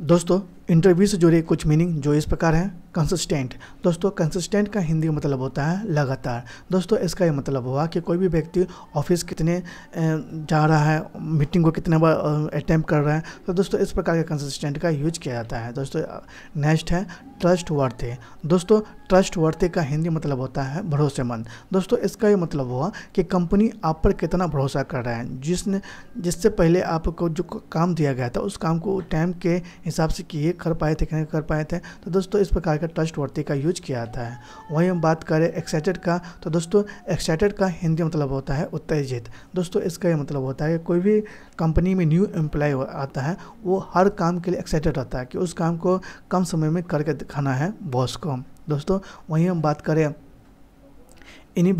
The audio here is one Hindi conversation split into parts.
दोस्तों इंटरव्यू से जुड़े कुछ मीनिंग जो इस प्रकार हैं कंसिस्टेंट दोस्तों कंसिस्टेंट का हिंदी मतलब होता है लगातार दोस्तों इसका ये मतलब हुआ कि कोई भी व्यक्ति ऑफिस कितने जा रहा है मीटिंग को कितने बार अटेम्प्ट कर रहा है तो दोस्तों इस प्रकार के कंसिस्टेंट का यूज किया जाता है दोस्तों नेक्स्ट है ट्रस्ट वर्थे दोस्तों ट्रस्ट वर्थे का हिंदी मतलब होता है भरोसेमंद दोस्तों इसका ये मतलब हुआ कि कंपनी आप पर कितना भरोसा कर रहा है जिसने जिससे पहले आपको जो काम दिया गया था उस काम को टाइम के हिसाब से किए ये कर पाए थे कहीं कर पाए थे तो दोस्तों इस प्रकार का ट्रस्ट वर्ती का यूज किया जाता है वहीं हम बात करें एक्साइटेड का तो दोस्तों एक्साइटेड का हिंदी मतलब होता है उत्तेजित दोस्तों इसका ये मतलब होता है कि कोई भी कंपनी में न्यू एम्प्लॉय आता है वो हर काम के लिए एक्साइटेड रहता है कि उस काम को कम समय में करके दिखाना है बॉस को दोस्तों वहीं हम बात करें इन्हीं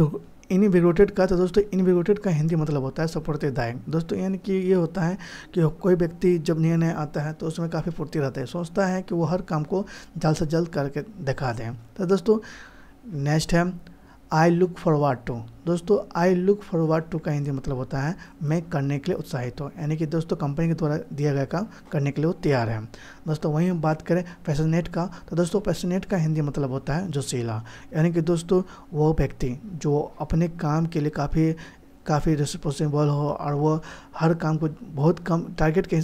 इनविगोटेड का तो दोस्तों इनविगोटेड का हिंदी मतलब होता है सफुर्ती दोस्तों यानी कि ये होता है कि कोई व्यक्ति जब नया नया आता है तो उसमें काफ़ी फुर्ती रहता है सोचता है कि वो हर काम को जल्द से जल्द करके दिखा दें तो दोस्तों नेक्स्ट है आई लुक फॉरवर्ड टू दोस्तों आई लुक फॉरवर्ड टू का हिंदी मतलब होता है मैं करने के लिए उत्साहित हूँ यानी कि दोस्तों कंपनी के द्वारा दिया गया काम करने के लिए वो तैयार है दोस्तों वहीं हम बात करें पैसनेट का तो दोस्तों पैसनेट का हिंदी मतलब होता है जोशीला यानी कि दोस्तों वो व्यक्ति जो अपने काम के लिए काफ़ी काफ़ी रिस्पॉन्सिबल हो और वो हर काम को बहुत कम टारगेट के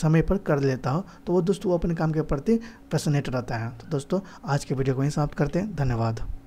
समय पर कर लेता हो तो वो दोस्तों वो अपने काम के प्रति पैसनेट रहता है तो दोस्तों आज के वीडियो को ही समाप्त करते हैं धन्यवाद